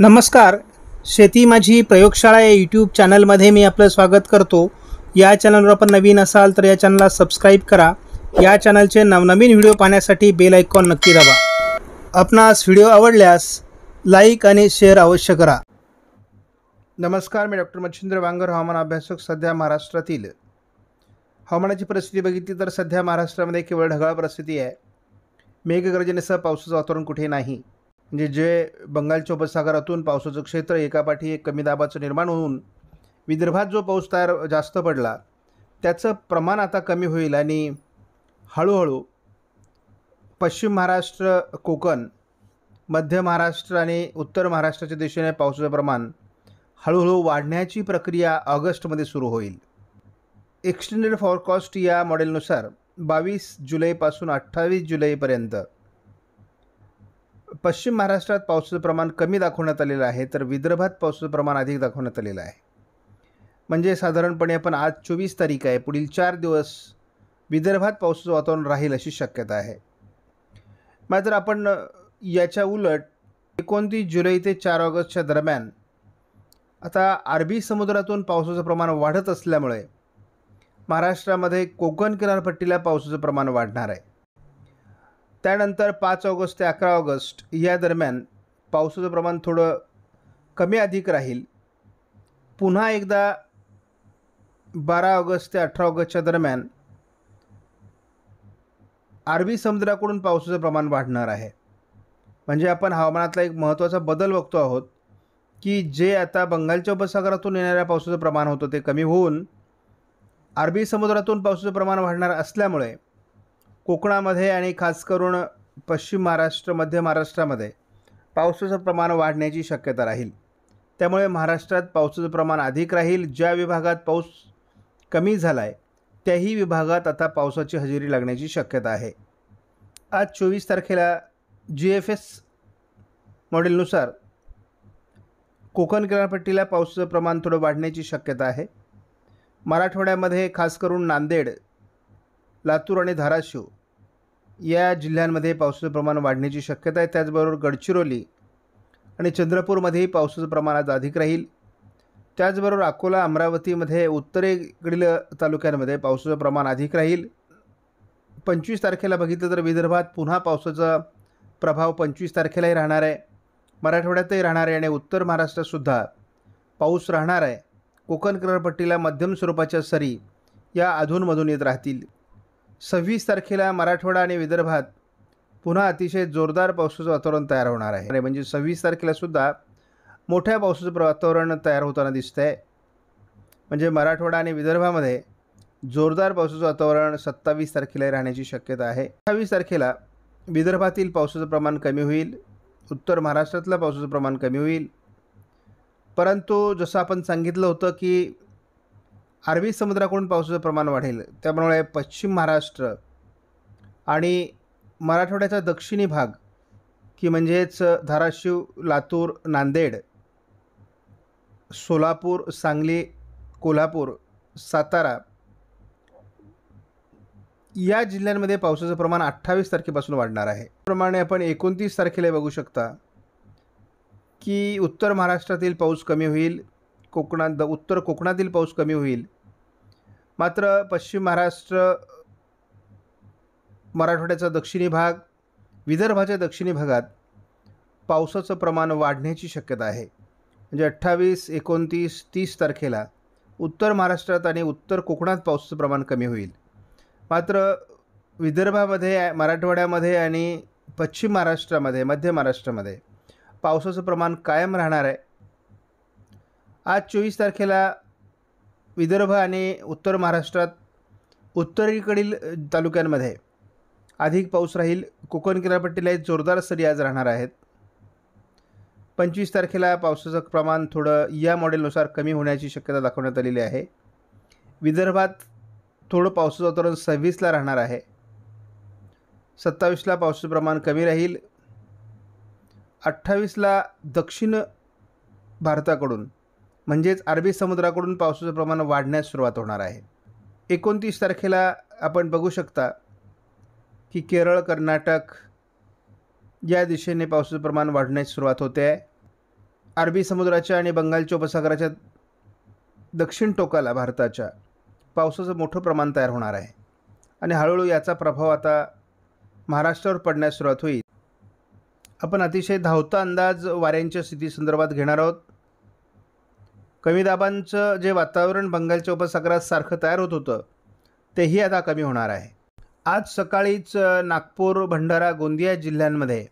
नमस्कार शेती माझी प्रयोगशाळा या यूट्यूब चॅनलमध्ये मी आपलं स्वागत करतो या चॅनलवर आपण नवीन असाल तर या चॅनलला सबस्क्राईब करा या चॅनलचे नवनवीन व्हिडिओ पाहण्यासाठी बेल ऐकॉन नक्की दाबा आपणास व्हिडिओ आवडल्यास लाईक आणि शेअर अवश्य करा नमस्कार मी डॉक्टर मच्छिंद्र वांगर हवामान अभ्यासक सध्या महाराष्ट्रातील हवामानाची परिस्थिती बघितली तर सध्या महाराष्ट्रामध्ये केवळ ढगाळ परिस्थिती आहे मेघगर्जनेसह पावसाचं वातावरण कुठे नाही म्हणजे जे बंगालच्या उपसागरातून पावसाचं क्षेत्र एकापाठी एक कमी दाबाचं निर्माण होऊन विदर्भात जो पाऊस तयार जास्त पडला त्याचं प्रमाण आता कमी होईल आणि हळूहळू पश्चिम महाराष्ट्र कोकण मध्य महाराष्ट्र आणि उत्तर महाराष्ट्राच्या दिशेने पावसाचं प्रमाण हळूहळू वाढण्याची प्रक्रिया ऑगस्टमध्ये सुरू होईल एक्सटेंडेड फॉरकास्ट या मॉडेलनुसार बावीस जुलैपासून अठ्ठावीस जुलैपर्यंत पश्चिम महाराष्ट्रात पावसाचं प्रमाण कमी दाखवण्यात आलेलं आहे तर विदर्भात पावसाचं प्रमाण अधिक दाखवण्यात आलेलं आहे म्हणजे साधारणपणे आपण आज चोवीस तारीख आहे पुढील चार दिवस विदर्भात पावसाचं वातावरण राहील अशी शक्यता आहे मात्र आपण याच्या उलट एकोणतीस जुलै ते चार ऑगस्टच्या दरम्यान आता अरबी समुद्रातून पावसाचं प्रमाण वाढत असल्यामुळे महाराष्ट्रामध्ये कोकण किनारपट्टीला पावसाचं प्रमाण वाढणार आहे त्यानंतर पाच ऑगस्ट ते अकरा ऑगस्ट या दरम्यान पावसाचं प्रमाण थोडं कमी अधिक राहील पुन्हा एकदा बारा ऑगस्ट ते अठरा ऑगस्टच्या दरम्यान अरबी समुद्राकडून पावसाचं प्रमाण वाढणार आहे म्हणजे आपण हवामानातला एक महत्त्वाचा बदल बघतो आहोत की जे आता बंगालच्या उपसागरातून येणाऱ्या पावसाचं प्रमाण होतं ते कमी होऊन अरबी समुद्रातून पावसाचं प्रमाण वाढणार असल्यामुळे कोकणामध्ये आणि खास करून पश्चिम महाराष्ट्र मध्य महाराष्ट्रामध्ये पावसाचं प्रमाण वाढण्याची शक्यता राहील त्यामुळे महाराष्ट्रात पावसाचं प्रमाण अधिक राहील ज्या विभागात पाऊस कमी झाला आहे त्याही विभागात आता पावसाची हजेरी लागण्याची शक्यता आहे आज चोवीस तारखेला जी एफ एस मॉडेलनुसार कोकण किनारपट्टीला पावसाचं प्रमाण थोडं वाढण्याची शक्यता आहे मराठवाड्यामध्ये खास करून नांदेड लातूर आणि धाराशिव या जिल्ह्यांमध्ये पावसाचं प्रमाण वाढण्याची शक्यता आहे त्याचबरोबर गडचिरोली आणि चंद्रपूरमध्येही पावसाचं प्रमाण आज अधिक राहील त्याचबरोबर अकोला अमरावतीमध्ये उत्तरेकडील तालुक्यांमध्ये पावसाचं प्रमाण अधिक राहील पंचवीस तारखेला बघितलं तर विदर्भात पुन्हा पावसाचा प्रभाव पंचवीस तारखेलाही राहणार आहे मराठवाड्यातही राहणार आहे आणि उत्तर महाराष्ट्रातसुद्धा पाऊस राहणार आहे कोकण किनारपट्टीला मध्यम स्वरूपाच्या सरी या अधूनमधून येत राहतील सव्वीस तारखेला मराठवाडा आणि विदर्भात पुन्हा अतिशय जोरदार पावसाचं वातावरण तयार होणार आहे म्हणजे सव्वीस तारखेला सुद्धा मोठ्या पावसाचं वातावरण तयार होताना दिसतं आहे म्हणजे मराठवाडा आणि विदर्भामध्ये जोरदार पावसाचं वातावरण सत्तावीस तारखेला राहण्याची शक्यता आहे अठ्ठावीस तारखेला विदर्भातील पावसाचं प्रमाण कमी होईल उत्तर महाराष्ट्रातलं पावसाचं प्रमाण कमी होईल परंतु जसं आपण सांगितलं होतं की अरबी समुद्राकडून पावसाचं प्रमाण वाढेल त्यामुळे पश्चिम महाराष्ट्र आणि मराठवाड्याचा दक्षिणी भाग की म्हणजेच धाराशिव लातूर नांदेड सोलापूर सांगली कोल्हापूर सातारा या जिल्ह्यांमध्ये पावसाचं प्रमाण अठ्ठावीस तारखेपासून वाढणार आहे त्याप्रमाणे आपण एकोणतीस तारखेला बघू शकता की उत्तर महाराष्ट्रातील पाऊस कमी होईल कोकणात उत्तर कोकणातील पाऊस कमी होईल मात्र पश्चिम महाराष्ट्र मराठवाड्याचा दक्षिणी भाग विदर्भाच्या दक्षिणी भागात पावसाचं प्रमाण वाढण्याची शक्यता आहे म्हणजे अठ्ठावीस एकोणतीस तीस तारखेला उत्तर महाराष्ट्रात आणि उत्तर कोकणात पावसाचं प्रमाण कमी होईल मात्र विदर्भामध्ये मराठवाड्यामध्ये आणि पश्चिम महाराष्ट्रामध्ये मध्य महाराष्ट्रामध्ये पावसाचं प्रमाण कायम राहणार आहे आज चोवीस तारखेला विदर्भ आणि उत्तर महाराष्ट्रात उत्तरेकडील तालुक्यांमध्ये अधिक पाऊस राहील कोकण किनारपट्टीला जोरदार सरी आज राहणार आहेत पंचवीस तारखेला पावसाचं प्रमाण थोडं या मॉडेलनुसार कमी होण्याची शक्यता दाखवण्यात आलेली आहे विदर्भात थोडं पावसाचं वातावरण सव्वीसला राहणार आहे सत्तावीसला पावसाचं प्रमाण कमी राहील अठ्ठावीसला दक्षिण भारताकडून म्हणजेच अरबी समुद्राकडून पावसाचं प्रमाण वाढण्यास सुरुवात होणार आहे एकोणतीस तारखेला आपण बघू शकता की केरळ कर्नाटक या दिशेने पावसाचं प्रमाण वाढण्यास सुरुवात होते आहे अरबी समुद्राच्या आणि बंगालच्या उपसागराच्या दक्षिण टोकाला भारताच्या पावसाचं मोठं प्रमाण तयार होणार आहे आणि हळूहळू याचा प्रभाव आता महाराष्ट्रावर पडण्यास सुरुवात होईल आपण अतिशय धावता अंदाज वाऱ्यांच्या स्थितीसंदर्भात घेणार आहोत कमी दाबांचं जे वातावरण बंगालच्या उपसागरात सारखं तयार होत होतं तेही आता कमी होणार आहे आज सकाळीच नागपूर भंडारा गोंदिया जिल्ह्यांमध्ये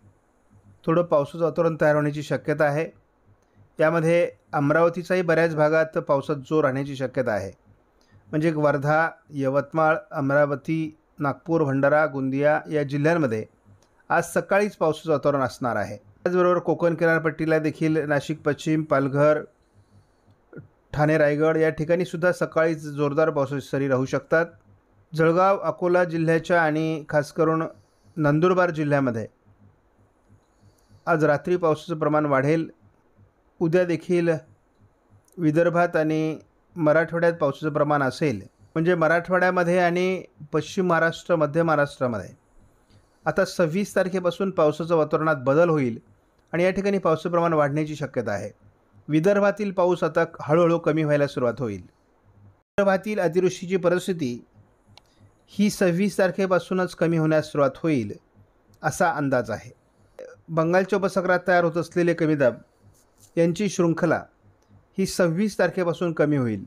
थोडं पावसाचं वातावरण तयार होण्याची शक्यता आहे त्यामध्ये अमरावतीचाही बऱ्याच भागात पावसात जोर राहण्याची शक्यता आहे म्हणजे वर्धा यवतमाळ अमरावती नागपूर भंडारा गोंदिया या जिल्ह्यांमध्ये आज सकाळीच पावसाचं वातावरण असणार आहे त्याचबरोबर कोकण किनारपट्टीला देखील नाशिक पश्चिम पालघर ठाणे रायगड या ठिकाणी सुद्धा सकाळीच जोरदार पावसाची सरी राहू शकतात जळगाव अकोला जिल्ह्याच्या आणि खास करून नंदुरबार जिल्ह्यामध्ये आज रात्री पावसाचं प्रमाण वाढेल उद्या देखील विदर्भात आणि मराठवाड्यात पावसाचं प्रमाण असेल म्हणजे मराठवाड्यामध्ये आणि पश्चिम महाराष्ट्र मध्य महाराष्ट्रामध्ये आता सव्वीस तारखेपासून पावसाचं वातावरणात बदल होईल आणि या ठिकाणी पावसाचं प्रमाण वाढण्याची शक्यता आहे विदर्भातील पाऊस आता हळूहळू कमी व्हायला सुरुवात होईल विदर्भातील अतिवृष्टीची परिस्थिती ही सव्वीस तारखेपासूनच कमी होण्यास सुरुवात होईल असा अंदाज आहे बंगालच्या उपसागरात तयार होत असलेले कमी दाब यांची शृंखला ही सव्वीस तारखेपासून कमी होईल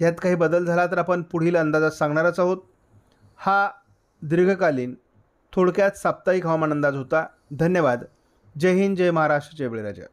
यात काही बदल झाला तर आपण पुढील अंदाजात सांगणारच आहोत हा दीर्घकालीन थोडक्यात साप्ताहिक हवामान अंदाज होता धन्यवाद जय हिंद जय महाराष्ट्र जय बळीराजा